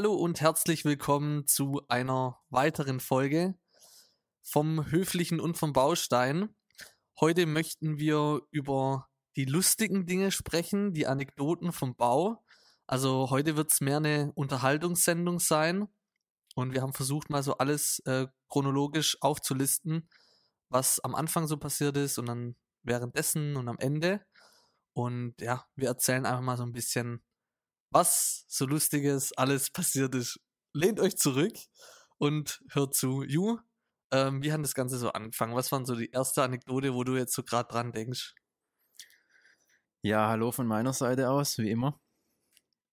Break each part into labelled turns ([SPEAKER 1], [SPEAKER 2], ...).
[SPEAKER 1] Hallo und herzlich willkommen zu einer weiteren Folge vom Höflichen und vom Baustein. Heute möchten wir über die lustigen Dinge sprechen, die Anekdoten vom Bau. Also heute wird es mehr eine Unterhaltungssendung sein und wir haben versucht, mal so alles äh, chronologisch aufzulisten, was am Anfang so passiert ist und dann währenddessen und am Ende. Und ja, wir erzählen einfach mal so ein bisschen was so Lustiges alles passiert ist. Lehnt euch zurück und hört zu. Ju, ähm, wie hat das Ganze so angefangen? Was war so die erste Anekdote, wo du jetzt so gerade dran denkst?
[SPEAKER 2] Ja, hallo von meiner Seite aus, wie immer.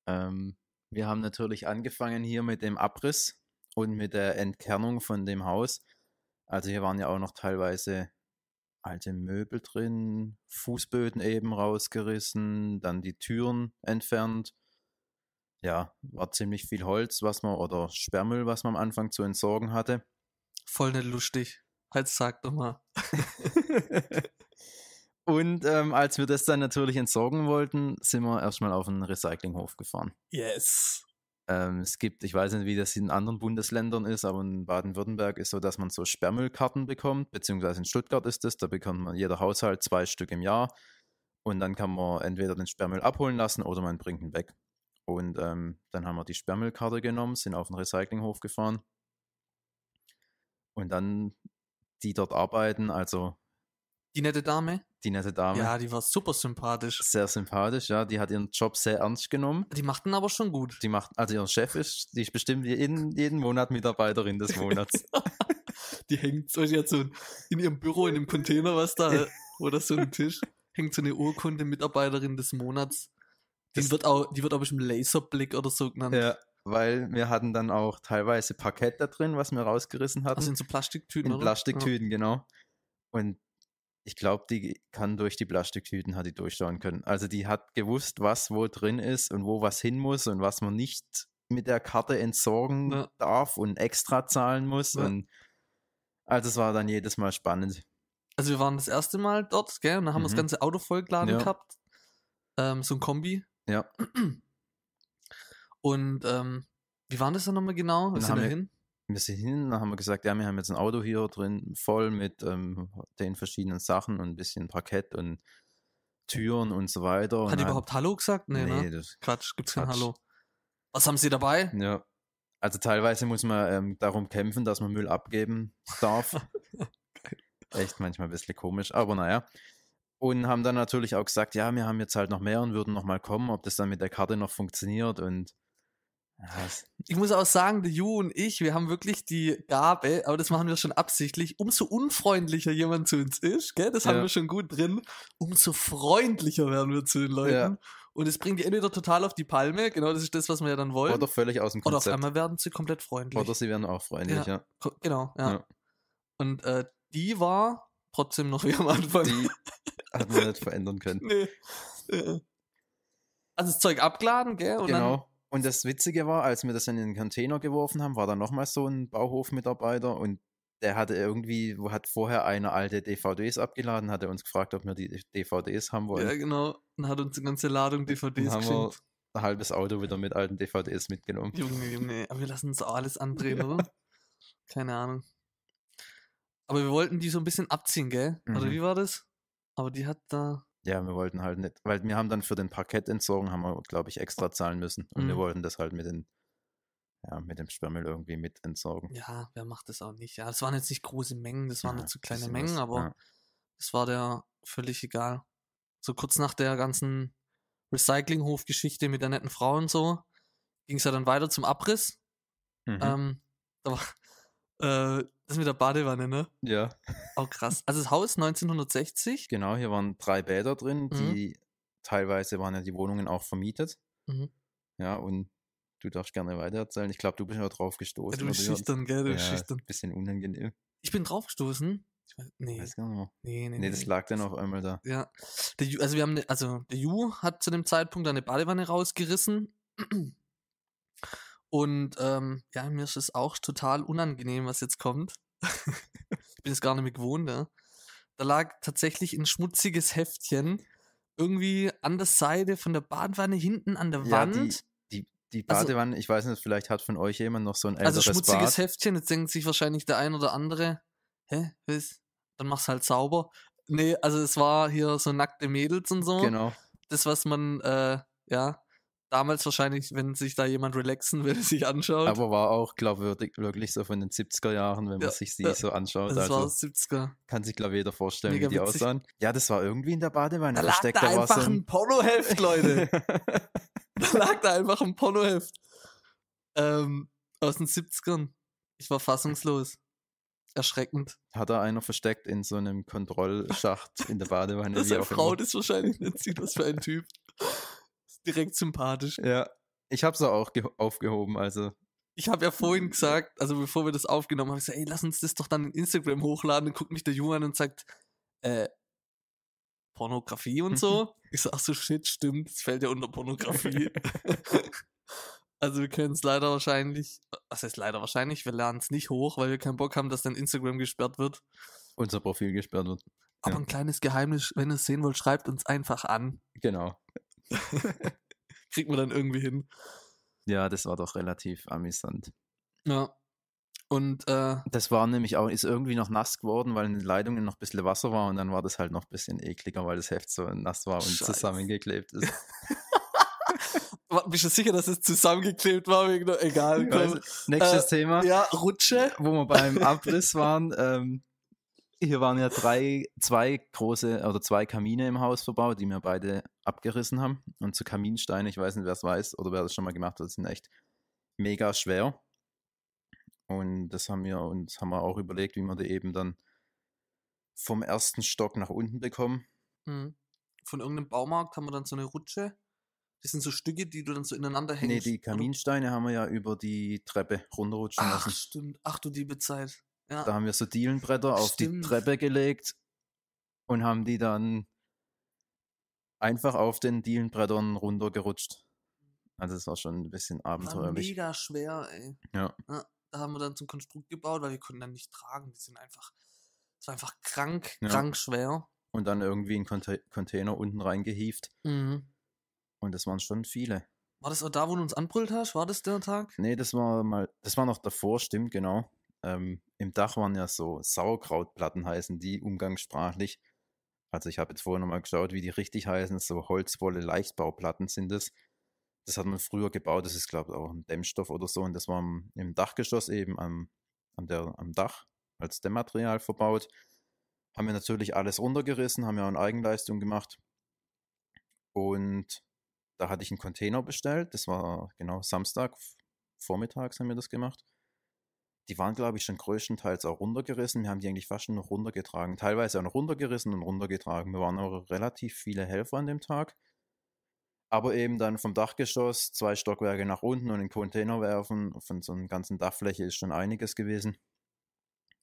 [SPEAKER 2] Ähm, wir haben natürlich angefangen hier mit dem Abriss und mit der Entkernung von dem Haus. Also hier waren ja auch noch teilweise alte Möbel drin, Fußböden eben rausgerissen, dann die Türen entfernt ja, war ziemlich viel Holz, was man, oder Sperrmüll, was man am Anfang zu entsorgen hatte.
[SPEAKER 1] Voll nicht lustig. Halt, sag doch mal.
[SPEAKER 2] Und ähm, als wir das dann natürlich entsorgen wollten, sind wir erstmal auf einen Recyclinghof gefahren.
[SPEAKER 1] Yes.
[SPEAKER 2] Ähm, es gibt, ich weiß nicht, wie das in anderen Bundesländern ist, aber in Baden-Württemberg ist so, dass man so Sperrmüllkarten bekommt, beziehungsweise in Stuttgart ist das, da bekommt man jeder Haushalt zwei Stück im Jahr. Und dann kann man entweder den Sperrmüll abholen lassen oder man bringt ihn weg. Und ähm, dann haben wir die Sperrmüllkarte genommen, sind auf den Recyclinghof gefahren. Und dann die dort arbeiten, also.
[SPEAKER 1] Die nette Dame?
[SPEAKER 2] Die nette Dame. Ja, die war super sympathisch. Sehr sympathisch, ja. Die hat ihren Job sehr ernst genommen. Die macht ihn aber schon gut. Die macht, also ihr Chef ist, die ist bestimmt jeden, jeden Monat Mitarbeiterin des Monats.
[SPEAKER 1] die hängt so, die hat so in ihrem Büro, in dem Container, was da, oder so ein Tisch, hängt so eine Urkunde Mitarbeiterin des Monats. Die wird auch, die wird auch bestimmt Laserblick oder so
[SPEAKER 2] genannt. Ja, weil wir hatten dann auch teilweise Parkett da drin, was wir rausgerissen hatten. Also in so Plastiktüten, In oder? Plastiktüten, ja. genau. Und ich glaube, die kann durch die Plastiktüten, hat die durchschauen können. Also die hat gewusst, was wo drin ist und wo was hin muss und was man nicht mit der Karte entsorgen ja. darf und extra zahlen muss. Ja. Und also es war dann jedes Mal spannend.
[SPEAKER 1] Also wir waren das erste Mal dort, gell? Und dann haben wir das mhm. ganze Auto vollgeladen ja. gehabt. Ähm, so ein Kombi. Ja. Und ähm, wie waren das dann nochmal genau? Was sind wir hin?
[SPEAKER 2] Wir sind hin, dann haben wir gesagt, ja, wir haben jetzt ein Auto hier drin, voll mit ähm, den verschiedenen Sachen und ein bisschen Parkett und Türen und so weiter. Hat die überhaupt Hallo
[SPEAKER 1] gesagt? Nee, nee ne? das Quatsch, gibt's Quatsch. kein Hallo.
[SPEAKER 2] Was haben sie dabei? Ja. Also teilweise muss man ähm, darum kämpfen, dass man Müll abgeben darf. Echt manchmal ein bisschen komisch, aber naja. Und haben dann natürlich auch gesagt, ja, wir haben jetzt halt noch mehr und würden noch mal kommen, ob das dann mit der Karte noch funktioniert und
[SPEAKER 1] ja, ich muss auch sagen, der Ju und ich, wir haben wirklich die Gabe, aber das machen wir schon absichtlich, umso unfreundlicher jemand zu uns ist, gell, das ja. haben wir schon gut drin, umso freundlicher werden wir zu den Leuten. Ja. Und es bringt die entweder total auf die Palme, genau das ist das, was wir ja dann wollen. Oder völlig aus dem Konzept. Oder auf einmal werden sie komplett freundlich. Oder sie werden auch freundlich, ja. Genau, ja. Und äh, die war trotzdem noch wie am Anfang. Die, hat man nicht verändern können. Nee. Also das Zeug abgeladen, gell? Und genau.
[SPEAKER 2] Und das Witzige war, als wir das in den Container geworfen haben, war da nochmal so ein Bauhofmitarbeiter und der hatte irgendwie, hat vorher eine alte DVDs abgeladen, hat er uns gefragt, ob wir die DVDs haben wollen. Ja,
[SPEAKER 1] genau. Und hat uns eine ganze Ladung DVDs haben geschenkt.
[SPEAKER 2] ein halbes Auto wieder mit alten DVDs mitgenommen.
[SPEAKER 1] Junge, Junge, aber wir lassen uns auch alles andrehen, ja. oder? Keine Ahnung. Aber wir wollten die so ein bisschen abziehen, gell? Mhm. Oder wie war das? Aber die hat da.
[SPEAKER 2] Ja, wir wollten halt nicht, weil wir haben dann für den Parkettentsorgen, haben wir, glaube ich, extra oh. zahlen müssen. Und mhm. wir wollten das halt mit den, ja, mit dem Sperrmüll irgendwie mit entsorgen.
[SPEAKER 1] Ja, wer macht das auch nicht? Ja, das waren jetzt nicht große Mengen, das waren ja, zu so kleine Mengen, was, aber ja. war der völlig egal. So kurz nach der ganzen Recyclinghof-Geschichte mit der netten Frau und so, ging es ja dann weiter zum Abriss. Mhm. Ähm, da war, äh, das mit der Badewanne, ne? Ja. Auch krass. Also das Haus 1960.
[SPEAKER 2] Genau, hier waren drei Bäder drin, mhm. die mhm. teilweise waren ja die Wohnungen auch vermietet. Mhm. Ja, und du darfst gerne weiter erzählen. Ich glaube, du bist ja drauf gestoßen. Ja, du bist schüchtern, gell? Du ja, schüchtern. Bisschen unangenehm.
[SPEAKER 1] Ich bin drauf gestoßen. Ich weiß, nee. Weiß gar nicht mehr. Nee, nee, nee, das lag
[SPEAKER 2] dann auf einmal da.
[SPEAKER 1] Ja. Der, also wir haben, ne, also der Ju hat zu dem Zeitpunkt eine Badewanne rausgerissen und ähm, ja, mir ist es auch total unangenehm, was jetzt kommt. ich bin es gar nicht mehr gewohnt. Ja. Da lag tatsächlich ein schmutziges Heftchen irgendwie an der Seite von der Badewanne hinten an der ja, Wand. Die, die, die also
[SPEAKER 2] Badewanne, also, ich weiß nicht, vielleicht hat von euch jemand noch so ein also älteres Also schmutziges Bad. Heftchen,
[SPEAKER 1] jetzt denkt sich wahrscheinlich der ein oder andere, hä, was? Dann mach's halt sauber. Nee, also es war hier so nackte Mädels und so. Genau. Das, was man, äh, ja, damals wahrscheinlich, wenn sich da jemand relaxen will, sich anschaut.
[SPEAKER 2] Aber war auch glaubwürdig, wirklich so von den 70er Jahren, wenn ja, man sich sie ja, so anschaut. Das also war 70er. Kann sich, glaube ich, jeder vorstellen, Mega wie die witzig. aussahen. Ja, das war irgendwie in der Badewanne da versteckt. Lag da, da einfach so ein, ein Pornoheft, Leute. da lag da einfach ein Pornoheft. Ähm, aus den 70ern. Ich war fassungslos. Erschreckend. Hat da einer versteckt in so einem Kontrollschacht in der Badewanne? das ist eine Frau, immer. das
[SPEAKER 1] wahrscheinlich nicht sie das für ein Typ direkt sympathisch. Ja, ich habe sie auch aufgehoben, also. Ich habe ja vorhin gesagt, also bevor wir das aufgenommen haben, ich gesagt, ey, lass uns das doch dann in Instagram hochladen. Dann guckt mich der Junge an und sagt, äh, Pornografie und so. ich sag so, shit, stimmt, es fällt ja unter Pornografie. also wir können es leider wahrscheinlich, was heißt leider wahrscheinlich, wir laden es nicht hoch, weil wir keinen Bock haben, dass dann Instagram gesperrt wird. Unser Profil gesperrt wird. Aber ja. ein kleines Geheimnis, wenn ihr es sehen wollt, schreibt uns einfach an. Genau. Kriegt man dann irgendwie hin.
[SPEAKER 2] Ja, das war doch relativ amüsant. Ja. Und äh, das war nämlich auch, ist irgendwie noch nass geworden, weil in den Leitungen noch ein bisschen Wasser war und dann war das halt noch ein bisschen ekliger, weil das Heft so nass war und Scheiß. zusammengeklebt ist.
[SPEAKER 1] Bist du sicher, dass es zusammengeklebt war? egal. Weiß, nächstes äh, Thema. Ja, Rutsche. Wo wir beim Abriss
[SPEAKER 2] waren. Ähm, hier waren ja drei, zwei große oder also zwei Kamine im Haus verbaut, die mir beide abgerissen haben. Und zu so Kaminsteine, ich weiß nicht, wer es weiß oder wer das schon mal gemacht hat, sind echt mega schwer. Und das haben wir uns haben wir auch überlegt, wie wir die eben dann vom ersten Stock nach unten
[SPEAKER 1] bekommen. Mhm. Von irgendeinem Baumarkt haben wir dann so eine Rutsche. Das sind so Stücke, die du dann so ineinander hängst. Nee, die
[SPEAKER 2] Kaminsteine oder? haben wir ja über die Treppe runterrutschen Ach, lassen. Ach,
[SPEAKER 1] stimmt. Ach du liebe Zeit. Ja. Da haben
[SPEAKER 2] wir so Dielenbretter auf die Treppe gelegt und haben die dann einfach auf den Dielenbrettern runtergerutscht. Also es war schon ein bisschen abenteuerlich.
[SPEAKER 1] mega schwer, ey. Ja. ja. Da haben wir dann zum Konstrukt gebaut, weil wir konnten dann nicht tragen. Die sind einfach, es war einfach krank, ja. krank
[SPEAKER 2] schwer. Und dann irgendwie in Conta Container unten reingehieft. Mhm. Und das waren schon viele.
[SPEAKER 1] War das auch da, wo du uns anbrüllt hast? War das der Tag?
[SPEAKER 2] Nee, das war mal, das war noch davor, stimmt, genau ähm, im Dach waren ja so Sauerkrautplatten heißen die umgangssprachlich. Also ich habe jetzt vorher nochmal geschaut, wie die richtig heißen. So Holzwolle Leichtbauplatten sind es. Das. das hat man früher gebaut. Das ist, glaube ich, auch ein Dämmstoff oder so. Und das war im Dachgeschoss eben am, am, der, am Dach als Dämmmaterial verbaut. Haben wir natürlich alles runtergerissen, haben ja auch eine Eigenleistung gemacht. Und da hatte ich einen Container bestellt. Das war genau Samstag vormittags haben wir das gemacht die waren, glaube ich, schon größtenteils auch runtergerissen. Wir haben die eigentlich fast schon noch runtergetragen. Teilweise auch noch runtergerissen und runtergetragen. Wir waren auch relativ viele Helfer an dem Tag. Aber eben dann vom Dachgeschoss zwei Stockwerke nach unten und in Container werfen. Von so einer ganzen Dachfläche ist schon einiges gewesen.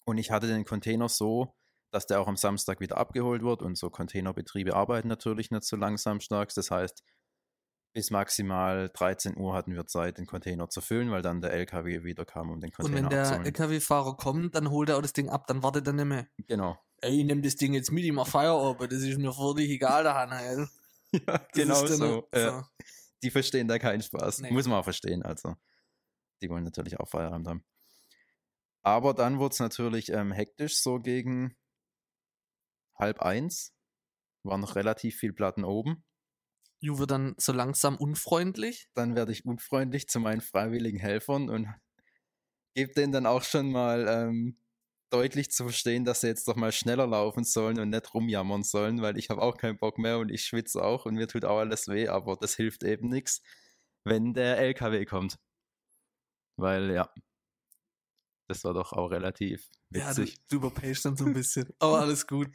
[SPEAKER 2] Und ich hatte den Container so, dass der auch am Samstag wieder abgeholt wird. Und so Containerbetriebe arbeiten natürlich nicht so langsam stark. Das heißt, bis maximal 13 Uhr hatten wir Zeit, den Container zu füllen, weil dann der LKW wieder kam, um den Container zu Und wenn der
[SPEAKER 1] LKW-Fahrer kommt, dann holt er auch das Ding ab, dann wartet er nicht mehr. Genau. Ey, ich nehme das Ding jetzt mit, ich mache Feierabend, das ist mir völlig egal, der Hanna. ja, genau so. Äh,
[SPEAKER 2] Die verstehen da keinen Spaß. Nee. Muss man auch verstehen, also. Die wollen natürlich auch Feierabend haben. Aber dann wurde es natürlich ähm, hektisch, so gegen halb eins. War noch relativ viel Platten oben
[SPEAKER 1] Juve dann so langsam unfreundlich?
[SPEAKER 2] Dann werde ich unfreundlich zu meinen freiwilligen Helfern und gebe denen dann auch schon mal ähm, deutlich zu verstehen, dass sie jetzt doch mal schneller laufen sollen und nicht rumjammern sollen, weil ich habe auch keinen Bock mehr und ich schwitze auch und mir tut auch alles weh, aber das hilft eben nichts, wenn der LKW kommt. Weil ja, das war doch auch relativ witzig. Ja,
[SPEAKER 1] du, du überpagst dann so ein bisschen, aber alles gut.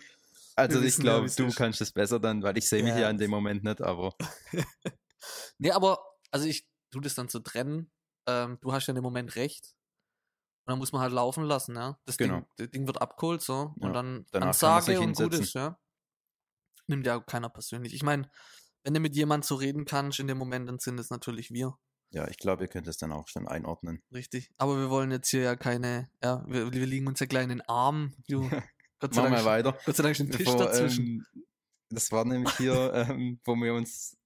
[SPEAKER 1] Also ich glaube, du
[SPEAKER 2] kannst es besser dann, weil ich sehe mich ja, in dem Moment nicht, aber.
[SPEAKER 1] nee, aber, also ich tue das dann zu trennen. Ähm, du hast ja in dem Moment recht. Und dann muss man halt laufen lassen, ja. Das, genau. Ding, das Ding wird abgeholt, so. Ja. Und dann Ansage und gut ist, ja. Nimmt ja keiner persönlich. Ich meine, wenn du mit jemandem so reden kannst in dem Moment, dann sind es natürlich wir.
[SPEAKER 2] Ja, ich glaube, ihr könnt es dann auch schon einordnen.
[SPEAKER 1] Richtig. Aber wir wollen jetzt hier ja keine, ja, wir, wir liegen uns ja gleich in den Arm, du. Gott sei Machen Dank, wir weiter. Gott sei Dank ist ein Tisch Vor, dazwischen.
[SPEAKER 2] Ähm, das war nämlich hier, ähm, wo wir uns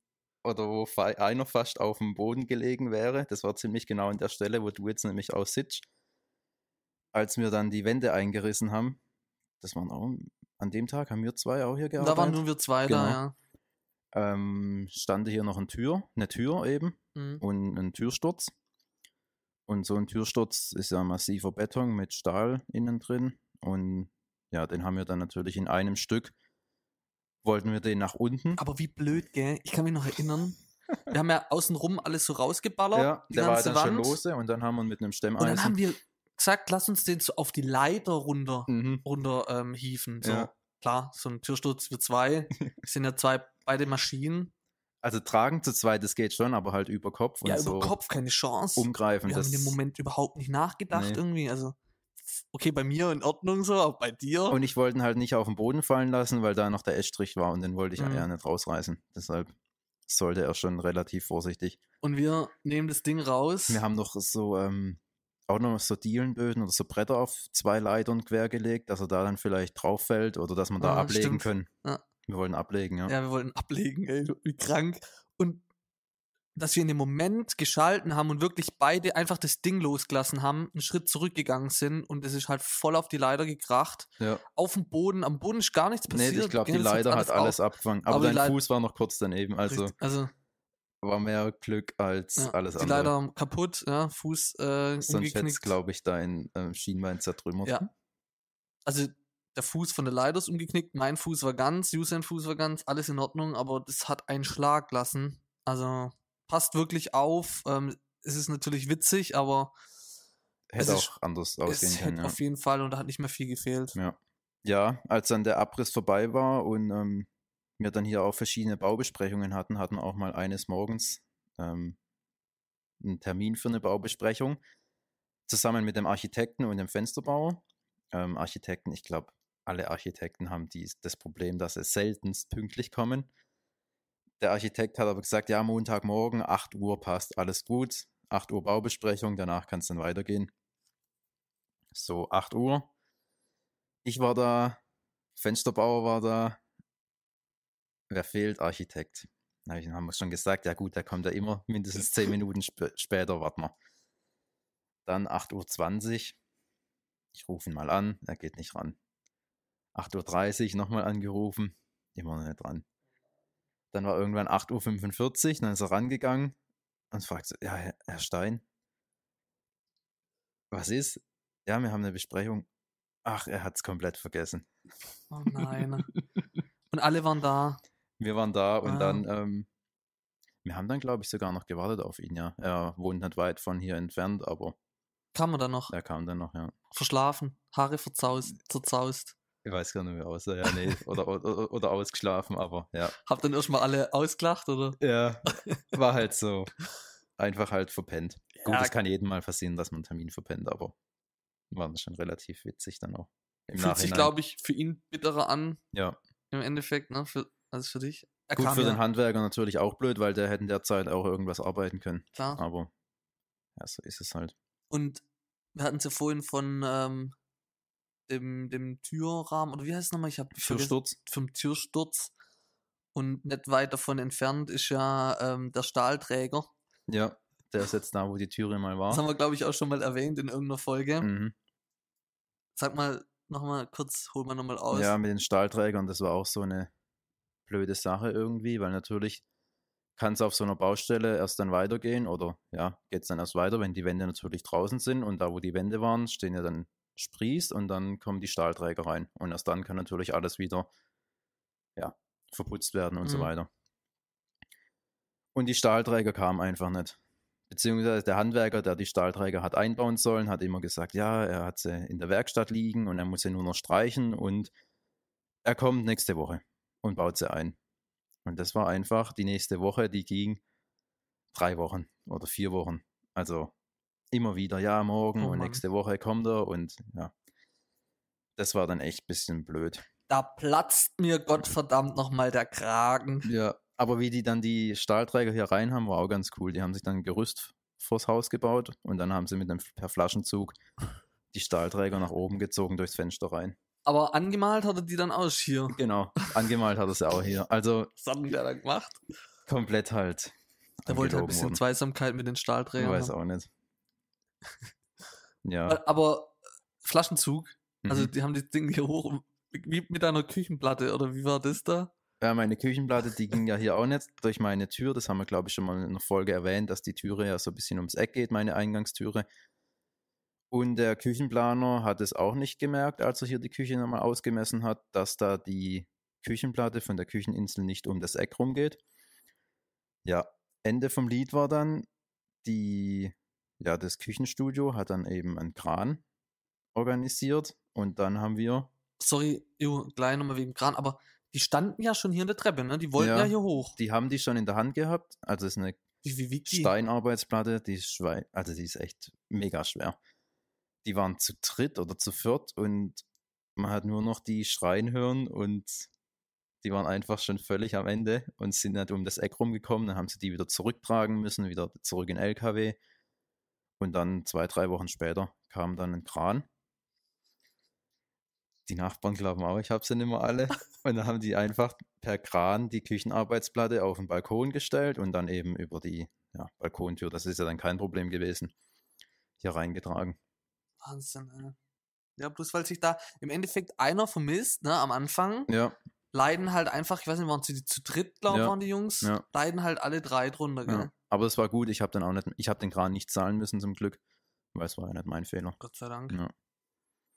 [SPEAKER 2] oder wo einer fast auf dem Boden gelegen wäre. Das war ziemlich genau an der Stelle, wo du jetzt nämlich auch sitzt. Als wir dann die Wände eingerissen haben, das waren auch, an dem Tag haben wir zwei auch hier gearbeitet. Da waren nur wir zwei genau. da, ja. Ähm, stand hier noch eine Tür, eine Tür eben mhm. und ein Türsturz. Und so ein Türsturz ist ja massiver Beton mit Stahl innen drin und ja, den haben wir dann natürlich in einem Stück.
[SPEAKER 1] Wollten wir den nach unten. Aber wie blöd, gell? Ich kann mich noch erinnern. Wir haben ja außenrum alles so rausgeballert. Ja, der war dann Wand. schon lose und dann haben wir mit einem Stemmeisen. Und dann haben wir gesagt, lass uns den so auf die Leiter runter, mhm. runter ähm, hieven. So. Ja. Klar, so ein Türsturz für zwei. Wir sind ja zwei beide Maschinen.
[SPEAKER 2] Also tragen zu zweit, das geht schon, aber halt über Kopf. Ja, über so Kopf keine Chance. Umgreifen. Wir haben in dem Moment
[SPEAKER 1] überhaupt nicht nachgedacht nee. irgendwie. Also okay, bei mir in Ordnung so, auch bei dir. Und
[SPEAKER 2] ich wollte ihn halt nicht auf den Boden fallen lassen, weil da noch der Essstrich war und den wollte ich mhm. ja nicht rausreißen. Deshalb sollte er schon relativ vorsichtig.
[SPEAKER 1] Und wir nehmen das Ding raus. Wir
[SPEAKER 2] haben noch so, ähm, auch noch so Dielenböden oder so Bretter auf zwei Leitern quergelegt, dass er da dann vielleicht drauf fällt oder dass man da ah, ablegen stimmt. können. Ja. Wir wollen ablegen, ja.
[SPEAKER 1] Ja, wir wollten ablegen, ey, wie krank. Und dass wir in dem Moment geschalten haben und wirklich beide einfach das Ding losgelassen haben, einen Schritt zurückgegangen sind und es ist halt voll auf die Leiter gekracht. Ja. Auf dem Boden, am Boden ist gar nichts passiert. Nee, ich glaube, die Leiter hat alles auf. abgefangen. Aber, Aber dein Fuß war noch
[SPEAKER 2] kurz daneben. Also, also war mehr Glück als ja, alles die andere. Die
[SPEAKER 1] Leiter kaputt, ja, Fuß äh, Sonst hätte
[SPEAKER 2] glaube ich, dein äh, Schienbein zertrümmert. Ja.
[SPEAKER 1] Also der Fuß von der Leiter ist umgeknickt, mein Fuß war ganz, Usain Fuß war ganz, alles in Ordnung, aber das hat einen Schlag lassen. Also passt wirklich auf. Ähm, es ist natürlich witzig, aber hätte auch ist, anders aussehen können. Ja. Auf jeden Fall und da hat nicht mehr viel gefehlt.
[SPEAKER 2] Ja, ja als dann der Abriss vorbei war und ähm, wir dann hier auch verschiedene Baubesprechungen hatten, hatten auch mal eines Morgens ähm, einen Termin für eine Baubesprechung zusammen mit dem Architekten und dem Fensterbauer. Ähm, Architekten, ich glaube, alle Architekten haben die, das Problem, dass sie seltenst pünktlich kommen. Der Architekt hat aber gesagt, ja, Montagmorgen, 8 Uhr passt, alles gut. 8 Uhr Baubesprechung, danach kann es dann weitergehen. So, 8 Uhr. Ich war da, Fensterbauer war da. Wer fehlt? Architekt. Da haben wir schon gesagt, ja gut, da kommt er immer mindestens 10 Minuten sp später, warten wir. Dann 8.20 Uhr. Ich rufe ihn mal an, er geht nicht ran. 8.30 Uhr nochmal angerufen, immer noch nicht dran. Dann war irgendwann 8.45 Uhr, dann ist er rangegangen und fragt so, ja, Herr, Stein, was ist? Ja, wir haben eine Besprechung. Ach, er hat es komplett vergessen.
[SPEAKER 1] Oh nein. und alle waren da.
[SPEAKER 2] Wir waren da und dann, ah. ähm, wir haben dann, glaube ich, sogar noch gewartet auf ihn, ja. Er wohnt nicht weit von hier entfernt, aber. Kam er dann noch? Er kam dann noch, ja.
[SPEAKER 1] Verschlafen, Haare verzaust, zerzaust. Ich weiß gar nicht mehr, aus, ja, nee, oder, oder, oder ausgeschlafen, aber ja. Hab dann erstmal alle ausgelacht, oder? Ja, war halt so.
[SPEAKER 2] Einfach halt verpennt. Ja. Gut, es kann jedem mal passieren, dass man einen Termin verpennt, aber war das schon relativ witzig dann auch. Im Fühlt Nachhinein. sich, glaube
[SPEAKER 1] ich, für ihn bitterer an. Ja. Im Endeffekt, ne, für, als für dich. Er Gut, für ja. den
[SPEAKER 2] Handwerker natürlich auch blöd, weil der hätte in der Zeit auch irgendwas arbeiten können. Klar. Aber ja, so ist es halt.
[SPEAKER 1] Und wir hatten es ja vorhin von ähm, im dem Türrahmen, oder wie heißt es nochmal? Ich habe Türsturz. Vom Türsturz. Und nicht weit davon entfernt ist ja ähm, der Stahlträger.
[SPEAKER 2] Ja, der ist jetzt da, wo die Türe mal war. Das haben
[SPEAKER 1] wir, glaube ich, auch schon mal erwähnt in irgendeiner Folge. Mhm. Sag mal nochmal kurz, hol mal nochmal aus. Ja, mit
[SPEAKER 2] den Stahlträgern, das war auch so eine blöde Sache irgendwie, weil natürlich kann es auf so einer Baustelle erst dann weitergehen oder ja, geht es dann erst weiter, wenn die Wände natürlich draußen sind und da, wo die Wände waren, stehen ja dann sprießt und dann kommen die Stahlträger rein. Und erst dann kann natürlich alles wieder ja, verputzt werden und mhm. so weiter. Und die Stahlträger kamen einfach nicht. Beziehungsweise der Handwerker, der die Stahlträger hat einbauen sollen, hat immer gesagt, ja, er hat sie in der Werkstatt liegen und er muss sie nur noch streichen und er kommt nächste Woche und baut sie ein. Und das war einfach die nächste Woche, die ging drei Wochen oder vier Wochen. Also immer wieder, ja, morgen oh und nächste Woche kommt er und ja. Das war dann echt ein bisschen blöd.
[SPEAKER 1] Da platzt mir
[SPEAKER 2] Gottverdammt nochmal der Kragen. Ja, aber wie die dann die Stahlträger hier rein haben, war auch ganz cool. Die haben sich dann ein Gerüst vors Haus gebaut und dann haben sie mit einem per Flaschenzug die Stahlträger nach oben gezogen durchs Fenster rein.
[SPEAKER 1] Aber angemalt hat er die dann auch hier. Genau, angemalt hat er sie auch hier. Also. Was haben die da gemacht? Komplett halt. Der wollte halt ein bisschen worden. Zweisamkeit mit den Stahlträgern. Ich weiß auch nicht. Ja. Aber äh, Flaschenzug, also mhm. die haben das Ding hier hoch, wie mit einer Küchenplatte, oder wie war das
[SPEAKER 2] da? Ja, meine Küchenplatte, die ging ja hier auch nicht durch meine Tür. Das haben wir, glaube ich, schon mal in einer Folge erwähnt, dass die Türe ja so ein bisschen ums Eck geht, meine Eingangstüre. Und der Küchenplaner hat es auch nicht gemerkt, als er hier die Küche nochmal ausgemessen hat, dass da die Küchenplatte von der Kücheninsel nicht um das Eck rumgeht. Ja, Ende vom Lied war dann, die ja, das Küchenstudio hat dann eben einen Kran organisiert und dann haben wir. Sorry, Ju, gleich nochmal wegen Kran, aber die standen
[SPEAKER 1] ja schon hier in der Treppe, ne? Die wollten ja, ja hier
[SPEAKER 2] hoch. Die haben die schon in der Hand gehabt. Also es ist eine wie, wie, wie, Steinarbeitsplatte, die ist schwer, also die ist echt mega schwer. Die waren zu dritt oder zu viert und man hat nur noch die schreien hören und die waren einfach schon völlig am Ende und sind halt um das Eck rumgekommen. Dann haben sie die wieder zurücktragen müssen, wieder zurück in LKW. Und dann zwei, drei Wochen später kam dann ein Kran. Die Nachbarn glauben auch, ich habe sie nicht mehr alle. Und dann haben die einfach per Kran die Küchenarbeitsplatte auf den Balkon gestellt und dann eben über die ja, Balkontür, das ist ja dann kein Problem gewesen, hier reingetragen.
[SPEAKER 1] Wahnsinn, ey. Ja, bloß weil sich da im Endeffekt einer vermisst, ne, am Anfang. Ja. Leiden halt einfach, ich weiß nicht, waren sie zu dritt, glaube ich, ja. waren die Jungs. Ja. Leiden halt alle drei drunter, gell? Ja.
[SPEAKER 2] Aber es war gut, ich habe dann auch nicht, ich habe den Kran nicht zahlen müssen zum Glück, weil es war ja nicht mein Fehler. Gott sei Dank. Ja.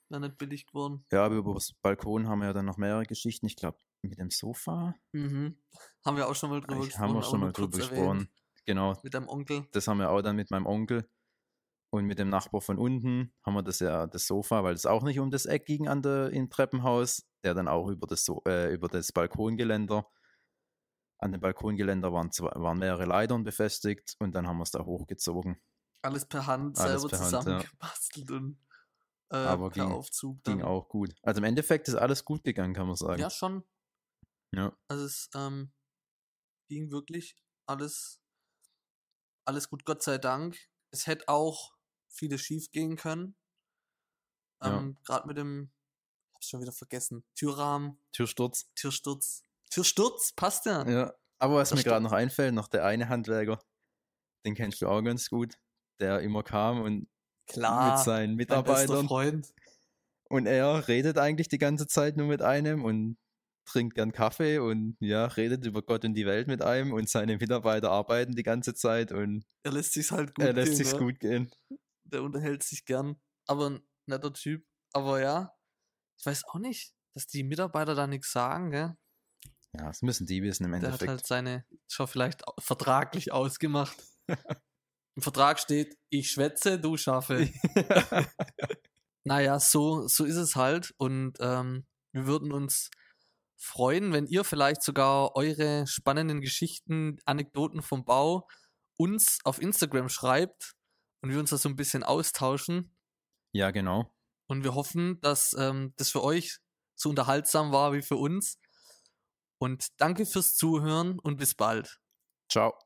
[SPEAKER 1] War nicht billig geworden. Ja, aber über das
[SPEAKER 2] Balkon haben wir ja dann noch mehrere Geschichten. Ich glaube, mit dem
[SPEAKER 1] Sofa. Mhm. Haben wir auch schon mal drüber gesprochen. Haben wir schon mal drüber gesprochen. Genau. Mit deinem Onkel.
[SPEAKER 2] Das haben wir auch dann mit meinem Onkel und mit dem Nachbar von unten haben wir das ja, das Sofa, weil es auch nicht um das Eck ging an der, im Treppenhaus, der dann auch über das, so äh, über das Balkongeländer an dem Balkongeländer waren, zwei, waren mehrere Leitern befestigt und dann haben wir es da hochgezogen. Alles per Hand Alles selber
[SPEAKER 1] zusammengebastelt ja. und äh, Aber ging, Aufzug. Dann. Ging
[SPEAKER 2] auch gut. Also im Endeffekt ist alles gut gegangen, kann man sagen. Ja,
[SPEAKER 1] schon. Ja. Also es ähm, ging wirklich alles, alles gut, Gott sei Dank. Es hätte auch vieles schief gehen können. Ähm, ja. Gerade mit dem, hab's schon wieder vergessen, Türrahmen. Türsturz. Türsturz. Für Sturz passt der. Ja, aber was der mir gerade noch
[SPEAKER 2] einfällt, noch der eine Handwerker, den kennst du auch ganz gut, der immer kam und Klar, mit seinen Mitarbeitern. Freund. Und er redet eigentlich die ganze Zeit nur mit einem und trinkt gern Kaffee und ja, redet über Gott und die Welt mit einem und seine Mitarbeiter arbeiten die ganze Zeit und
[SPEAKER 1] er lässt sich halt gut er gehen. sich's ja. Ne? gut gehen. Der unterhält sich gern, aber ein netter Typ. Aber ja, ich weiß auch nicht, dass die Mitarbeiter da nichts sagen, gell?
[SPEAKER 2] Ja, das müssen die wissen im der Endeffekt. Der hat
[SPEAKER 1] halt seine, schon vielleicht vertraglich ausgemacht. Im Vertrag steht, ich schwätze, du schaffe. naja, so, so ist es halt. Und ähm, wir würden uns freuen, wenn ihr vielleicht sogar eure spannenden Geschichten, Anekdoten vom Bau uns auf Instagram schreibt und wir uns da so ein bisschen austauschen.
[SPEAKER 2] Ja, genau.
[SPEAKER 1] Und wir hoffen, dass ähm, das für euch so unterhaltsam war wie für uns und danke fürs Zuhören und bis bald. Ciao.